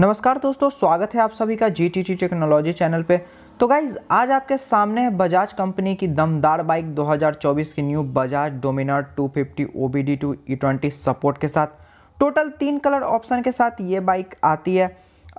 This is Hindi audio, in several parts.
नमस्कार दोस्तों स्वागत है आप सभी का G T T technology channel पे तो गाइज आज आपके सामने है बजाज कंपनी की दमदार बाइक 2024 की new Bajaj Dominar 250 fifty O B D two E twenty support के साथ टोटल तीन कलर ऑप्शन के साथ ये बाइक आती है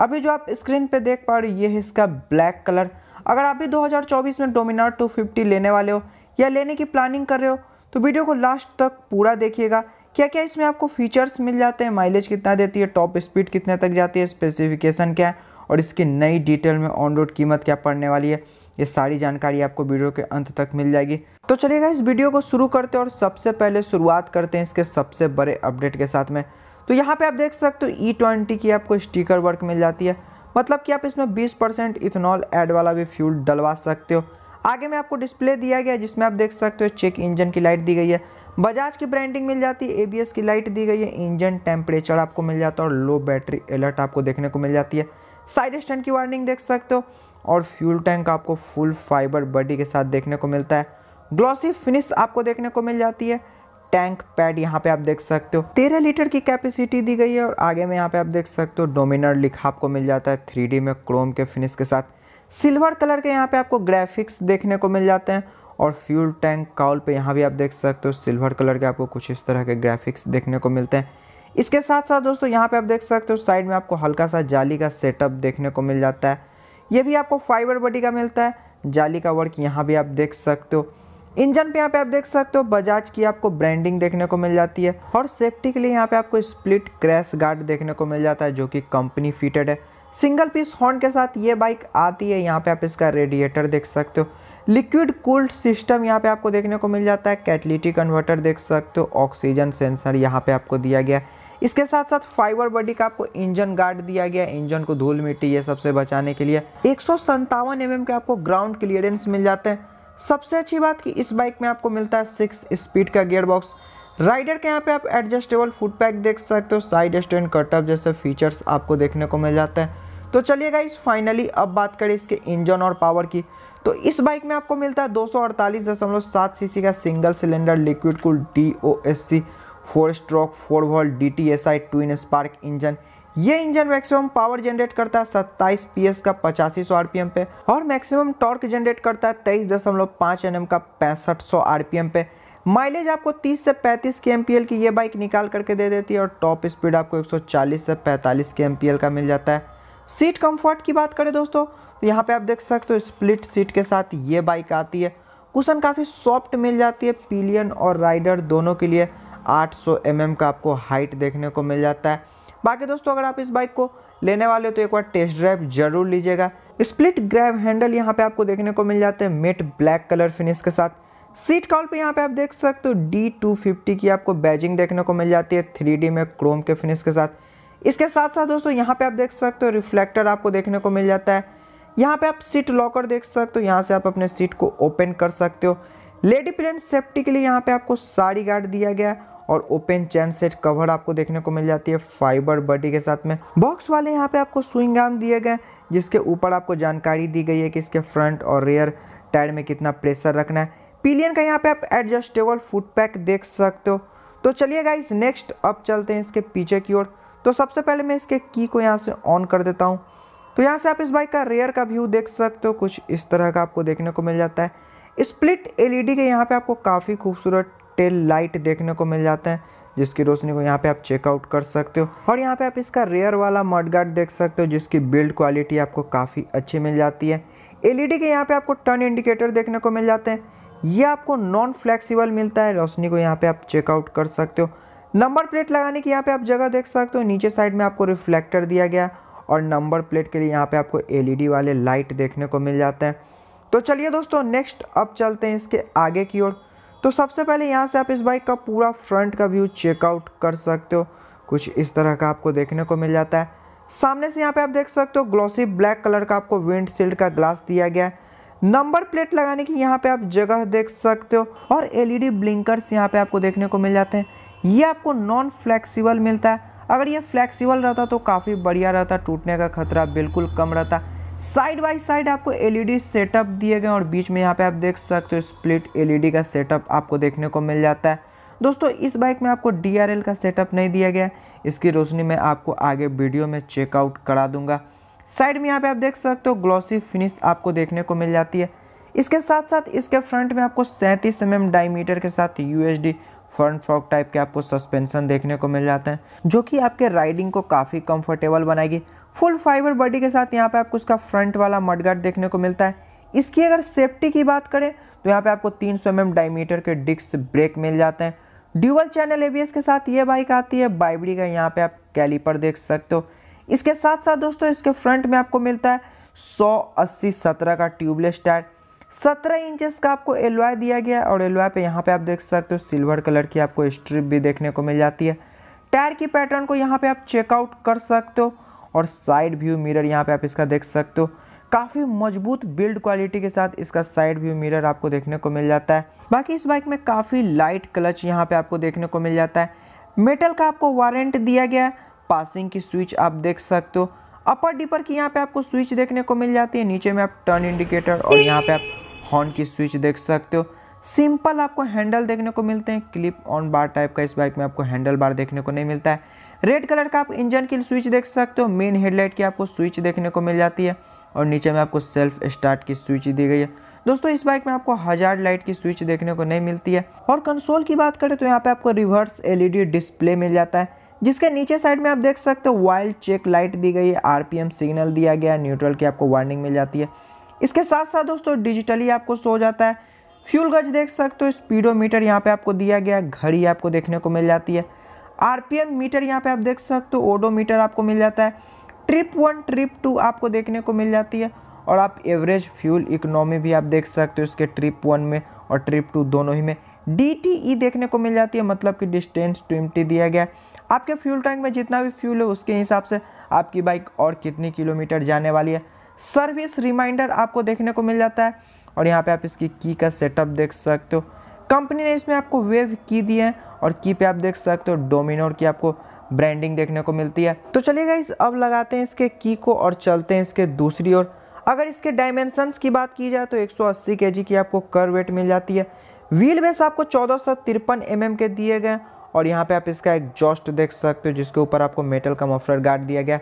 अभी जो आप स्क्रीन पे देख पा रहे ये है इसका ब्लैक कलर अगर आप भी 2024 में डोमिनार 250 लेने वाले हो या लेने की प्लानिंग कर रहे हो तो वीडियो को लास्ट तक पूरा देखिएगा क्या क्या इसमें आपको फीचर्स मिल जाते हैं माइलेज कितना देती है टॉप स्पीड कितने तक जाती है स्पेसिफिकेशन क्या है और इसकी नई डिटेल में ऑन रोड कीमत क्या पड़ने वाली है ये सारी जानकारी आपको वीडियो के अंत तक मिल जाएगी तो चलिएगा इस वीडियो को शुरू करते हैं और सबसे पहले शुरुआत करते हैं इसके सबसे बड़े अपडेट के साथ में तो यहाँ पे आप देख सकते हो ई e ट्वेंटी की आपको स्टिकर वर्क मिल जाती है मतलब कि आप इसमें 20 परसेंट इथेनॉल एड वाला भी फ्यूल डलवा सकते हो आगे में आपको डिस्प्ले दिया गया जिसमें आप देख सकते हो चेक इंजन की लाइट दी गई है बजाज की ब्रांडिंग मिल जाती है एबीएस की लाइट दी गई है इंजन टेम्परेचर आपको मिल जाता है और लो बैटरी अलर्ट आपको देखने को मिल जाती है साइड स्टैंड की वार्निंग देख सकते हो और फ्यूल टैंक आपको फुल फाइबर बॉडी के साथ देखने को मिलता है ग्लॉसी फिनिश आपको देखने को मिल जाती है टैंक पैड यहाँ पे आप देख सकते हो तेरह लीटर की कैपेसिटी दी गई है और आगे में यहाँ पे आप देख सकते हो डोमिनर लिखा आपको मिल जाता है थ्री में क्रोम के फिनिश के साथ सिल्वर कलर के यहाँ पे आपको ग्राफिक्स देखने को मिल जाते हैं और फ्यूल टैंक काउल पे यहाँ भी आप देख सकते हो सिल्वर कलर के आपको कुछ इस तरह के ग्राफिक्स देखने को मिलते हैं इसके साथ साथ दोस्तों यहाँ पे आप देख सकते हो साइड में आपको हल्का सा जाली का सेटअप देखने को मिल जाता है ये भी आपको फाइबर बॉडी का मिलता है जाली का वर्क यहाँ भी आप देख सकते हो इंजन पे यहाँ पे आप देख सकते हो बजाज की आपको ब्रांडिंग देखने को मिल जाती है और सेफ्टी के लिए यहाँ पे आपको स्प्लिट क्रैश गार्ड देखने को मिल जाता है जो कि कंपनी फिटेड है सिंगल पीस हॉर्न के साथ ये बाइक आती है यहाँ पे आप इसका रेडिएटर देख सकते हो लिक्विड कूल्ड सिस्टम यहाँ पे आपको देखने को मिल जाता है कैटलिटी कन्वर्टर देख सकते हो ऑक्सीजन सेंसर यहाँ पे आपको दिया गया इसके साथ साथ फाइबर बॉडी का आपको इंजन गार्ड दिया गया इंजन को धूल मिट्टी ये सबसे बचाने के लिए एक सौ mm के आपको ग्राउंड क्लियरेंस मिल जाते हैं सबसे अच्छी बात कि इस बाइक में आपको मिलता है सिक्स स्पीड का गियर बॉक्स राइडर के यहाँ पे आप एडजस्टेबल फुट पैक देख सकते हो साइड स्टैंड कटअप जैसे फीचर्स आपको देखने को मिल जाते हैं तो चलिएगा इस फाइनली अब बात करें इसके इंजन और पावर की तो इस बाइक में आपको मिलता है दो सीसी का single cylinder liquid cool D O S C four stroke four valve D T S I twin spark engine ये इंजन मैक्सिमम पावर जनरेट करता है सत्ताईस पी का पचासी सौ आरपीएम पे और मैक्सिमम टॉर्क जनरेट करता है तेईस दशमलव पाँच एन का पैंसठ सौ आरपीएम पे माइलेज आपको 30 से 35 के एम की ये बाइक निकाल करके दे देती है और टॉप स्पीड आपको 140 से 45 के एम का मिल जाता है सीट कंफर्ट की बात करें दोस्तों तो यहाँ पे आप देख सकते हो स्प्लिट सीट के साथ ये बाइक आती है कुशन काफ़ी सॉफ्ट मिल जाती है पिलियन और राइडर दोनों के लिए 800 सौ mm का आपको हाइट देखने को मिल जाता है बाकी दोस्तों अगर आप इस बाइक को लेने वाले हो तो एक बार टेस्ट ड्राइव जरूर लीजिएगा स्प्लिट ग्रैब हैंडल यहाँ पे आपको देखने को मिल जाते हैं मेट ब्लैक कलर फिनिश के साथ सीट कॉल पे यहाँ पे आप देख सकते हो डी टू फिफ्टी की आपको बैजिंग देखने को मिल जाती है थ्री में क्रोम के फिनिश के साथ इसके साथ साथ दोस्तों यहाँ पे आप देख सकते हो रिफ्लेक्टर आपको देखने को मिल जाता है यहाँ पे आप सीट लॉकर देख सकते हो यहाँ से आप अपने सीट को ओपन कर सकते हो लेडी प्लेन सेफ्टी के लिए यहाँ पे आपको साड़ी गार्ड दिया गया है और ओपन चैन सेट कवर आपको देखने को मिल जाती है फाइबर बॉडी के साथ में बॉक्स वाले यहाँ पे आपको स्विंग आर्म दिए गए जिसके ऊपर आपको जानकारी दी गई है कि इसके फ्रंट और रेयर टायर में कितना प्रेशर रखना है पिलियन का यहाँ पे आप एडजस्टेबल फुट पैक देख सकते हो तो चलिए गाइस नेक्स्ट अब चलते हैं इसके पीछे की ओर तो सबसे पहले मैं इसके की को यहाँ से ऑन कर देता हूँ तो यहाँ से आप इस बाइक का रेयर का व्यू देख सकते हो कुछ इस तरह का आपको देखने को मिल जाता है स्प्लिट एलईडी के यहाँ पे आपको काफ़ी खूबसूरत टेल लाइट देखने को मिल जाते हैं जिसकी रोशनी को यहाँ पे आप चेकआउट कर सकते हो और यहाँ पे आप इसका रेयर वाला मडगार्ड देख सकते हो जिसकी बिल्ड क्वालिटी आपको काफ़ी अच्छी मिल जाती है एलईडी के यहाँ पे आपको टर्न इंडिकेटर देखने को मिल जाते हैं ये आपको नॉन फ्लेक्सिबल मिलता है रोशनी को यहाँ पे आप चेकआउट कर सकते हो नंबर प्लेट लगाने की यहाँ पे आप जगह देख सकते हो नीचे साइड में आपको रिफ्लेक्टर दिया गया और नंबर प्लेट के लिए यहाँ पे आपको एलईडी वाले लाइट देखने को मिल जाते हैं तो चलिए दोस्तों नेक्स्ट अब चलते हैं इसके आगे की ओर तो सबसे पहले यहाँ से आप इस बाइक का पूरा फ्रंट का व्यू चेकआउट कर सकते हो कुछ इस तरह का आपको देखने को मिल जाता है सामने से यहाँ पे आप देख सकते हो ग्लॉसी ब्लैक कलर का आपको विंडशील्ड का ग्लास दिया गया है नंबर प्लेट लगाने की यहाँ पे आप जगह देख सकते हो और एलईडी ब्लिंकर्स यहाँ पे आपको देखने को मिल जाते हैं ये आपको नॉन फ्लैक्सीबल मिलता है अगर ये फ्लैक्सीबल रहता तो काफ़ी बढ़िया रहता टूटने का खतरा बिल्कुल कम रहता साइड बाई साइड आपको एलईडी सेटअप दिए गए और बीच में यहाँ पे आप देख सकते हो स्प्लिट एलईडी का सेटअप आपको देखने को मिल जाता है दोस्तों इस बाइक में आपको डी का सेटअप नहीं दिया गया इसकी रोशनी मैं आपको आगे वीडियो में चेकआउट करा दूंगा साइड में यहाँ पे आप देख सकते हो ग्लॉसी फिनिश आपको देखने को मिल जाती है इसके साथ साथ इसके फ्रंट में आपको सैंतीस एम एम डाईमीटर के साथ यू फ्रंट फ्रॉक टाइप के आपको सस्पेंसन देखने को मिल जाते हैं जो कि आपके राइडिंग को काफ़ी कंफर्टेबल बनाएगी फुल फाइबर बॉडी के साथ यहाँ पे आपको उसका फ्रंट वाला मडगार्ड देखने को मिलता है इसकी अगर सेफ्टी की बात करें तो यहाँ पे आपको 300 सौ mm डायमीटर के डिस्क ब्रेक मिल जाते हैं ड्यूअल चैनल ए के साथ ये बाइक आती है बाइबड़ी का यहाँ पे आप कैलीपर देख सकते हो इसके साथ साथ दोस्तों इसके फ्रंट में आपको मिलता है सौ अस्सी सत्रह का ट्यूबलेस टायर सत्रह इंचेस का आपको एलवाई दिया गया और एलवाई पे यहाँ पे आप देख सकते हो सिल्वर कलर की आपको स्ट्रिप भी देखने को मिल जाती है टायर की पैटर्न को यहाँ पे आप चेकआउट कर सकते हो और साइड व्यू मिरर यहाँ पे आप इसका देख सकते हो काफ़ी मजबूत बिल्ड क्वालिटी के साथ इसका साइड व्यू मिरर आपको देखने को मिल जाता है बाकी इस बाइक में काफ़ी लाइट क्लच यहाँ पे आपको देखने को मिल जाता है मेटल का आपको वारंट दिया गया है पासिंग की स्विच आप देख सकते हो अपर डिपर की यहाँ पे आपको स्विच देखने को मिल जाती है नीचे में आप टर्न इंडिकेटर और यहाँ पे आप हॉर्न की स्विच देख सकते हो सिंपल आपको हैंडल देखने को मिलते हैं क्लिप ऑन बार टाइप का इस बाइक में आपको हैंडल बार देखने को नहीं मिलता है रेड कलर का आप इंजन की स्विच देख सकते हो मेन हेडलाइट की आपको स्विच देखने को मिल जाती है और नीचे में आपको सेल्फ स्टार्ट की स्विच दी गई है दोस्तों इस बाइक में आपको हजार लाइट की स्विच देखने को नहीं मिलती है और कंसोल की बात करें तो यहाँ पे आपको रिवर्स एलईडी डिस्प्ले मिल जाता है जिसके नीचे साइड में आप देख सकते हो वाइल्ड चेक लाइट दी गई है आरपीएम सिग्नल दिया गया न्यूट्रल की आपको वार्निंग मिल जाती है इसके साथ साथ दोस्तों डिजिटली आपको सो जाता है फ्यूल गज देख सकते हो स्पीडोमीटर यहाँ पे आपको दिया गया घड़ी आपको देखने को मिल जाती है आरपीएम मीटर यहाँ पे आप देख सकते हो ओडोमीटर आपको मिल जाता है ट्रिप वन ट्रिप टू आपको देखने को मिल जाती है और आप एवरेज फ्यूल इकोनॉमी भी आप देख सकते हो इसके ट्रिप वन में और ट्रिप टू दोनों ही में डी टी ई देखने को मिल जाती है मतलब कि डिस्टेंस ट्वेंटी दिया गया आपके फ्यूल टैंक में जितना भी फ्यूल है उसके हिसाब से आपकी बाइक और कितनी किलोमीटर जाने वाली है सर्विस रिमाइंडर आपको देखने को मिल जाता है और यहाँ पे आप इसकी की का सेटअप देख सकते हो कंपनी ने इसमें आपको वेव की दी है और की पे आप देख सकते हो डोमिनोर की आपको ब्रांडिंग देखने को मिलती है तो चलिए गाइस अब लगाते हैं इसके की को और चलते हैं इसके दूसरी ओर अगर इसके डायमेंशंस की बात की जाए तो 180 केजी की आपको कर वेट मिल जाती है व्हील बेस आपको चौदह सौ तिरपन एम के दिए गए और यहाँ पे आप इसका एग्जॉस्ट देख सकते हो जिसके ऊपर आपको मेटल का मफलर गार्ड दिया गया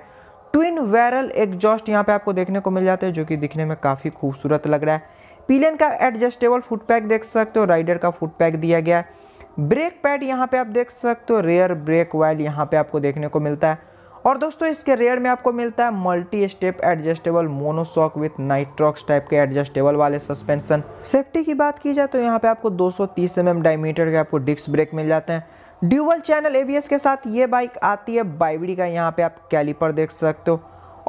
ट्विन वैरल एग्जॉस्ट यहाँ पे आपको देखने को मिल जाता है जो कि दिखने में काफ़ी खूबसूरत लग रहा है पिलियन का एडजस्टेबल फुट पैक देख सकते हो राइडर का फुट पैक दिया गया है ब्रेक पैड यहाँ पे आप देख सकते हो रेयर ब्रेक वाइल यहाँ पे आपको देखने को मिलता है और दोस्तों इसके रेयर में आपको मिलता है multi step adjustable monoshock with nitrox type के एडजस्टेबल वाले सस्पेंशन सेफ्टी की बात की जाए तो यहाँ पे आपको 230 सौ mm डायमीटर के आपको डिस्क ब्रेक मिल जाते हैं ड्यूबल चैनल एबीएस के साथ ये बाइक आती है बाइबड़ी का यहाँ पे आप कैलीपर देख सकते हो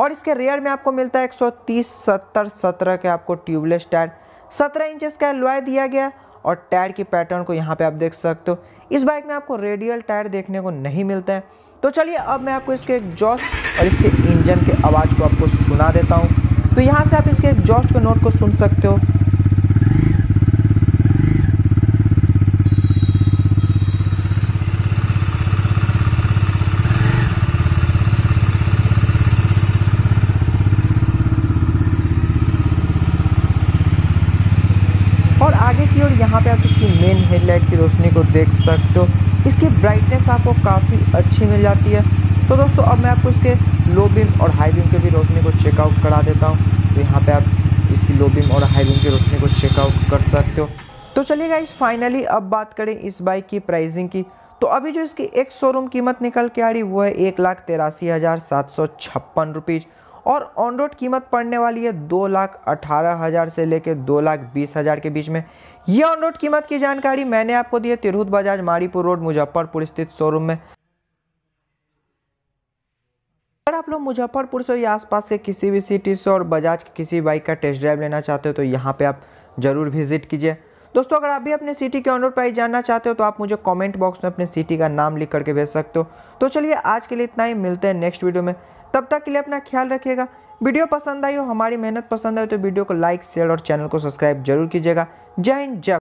और इसके रेयर में आपको मिलता है तीस सत्तर सत्रह के आपको ट्यूबलेस टायर सत्रह इंच का लोहा दिया गया और टायर की पैटर्न को यहाँ पे आप देख सकते हो इस बाइक में आपको रेडियल टायर देखने को नहीं मिलता है तो चलिए अब मैं आपको इसके एग्जॉस्ट और इसके इंजन के आवाज़ को आपको सुना देता हूँ तो यहाँ से आप इसके एग्जॉस्ट के नोट को सुन सकते हो और आगे की ओर यहाँ पे आप इसकी मेन हेडलाइट की रोशनी को देख सकते हो इसकी ब्राइटनेस आपको काफ़ी अच्छी मिल जाती है तो दोस्तों अब मैं आपको इसके लो बीम और हाई बीम के भी रोशनी को चेकआउट करा देता हूँ तो यहाँ पे आप इसकी लो बीम और हाई बीम की रोशनी को चेकआउट कर सकते हो तो चलिए गाइस फाइनली अब बात करें इस बाइक की प्राइसिंग की तो अभी जो इसकी एक शोरूम कीमत निकल के आ रही वो है एक लाख तिरासी हज़ार सात सौ छप्पन रुपीज़ और ऑन रोड कीमत पड़ने वाली है दो लाख अठारह हज़ार से लेकर दो लाख बीस हज़ार के बीच में ये ऑन रोड कीमत की जानकारी मैंने आपको दी है तिरहुत बजाज मारीपुर रोड मुजफ्फरपुर स्थित शोरूम में अगर आप लोग मुजफ्फरपुर से या आसपास के किसी भी सिटी से और बजाज की किसी बाइक का टेस्ट ड्राइव लेना चाहते हो तो यहाँ पे आप ज़रूर विजिट कीजिए दोस्तों अगर आप भी अपने सिटी के ऑनरोड प्राइस जानना चाहते हो तो आप मुझे कमेंट बॉक्स में अपने सिटी का नाम लिख करके भेज सकते हो तो चलिए आज के लिए इतना ही मिलते हैं नेक्स्ट वीडियो में तब तक के लिए अपना ख्याल रखिएगा वीडियो पसंद आई हो हमारी मेहनत पसंद आई तो वीडियो को लाइक शेयर और चैनल को सब्सक्राइब जरूर कीजिएगा जय हिंद जय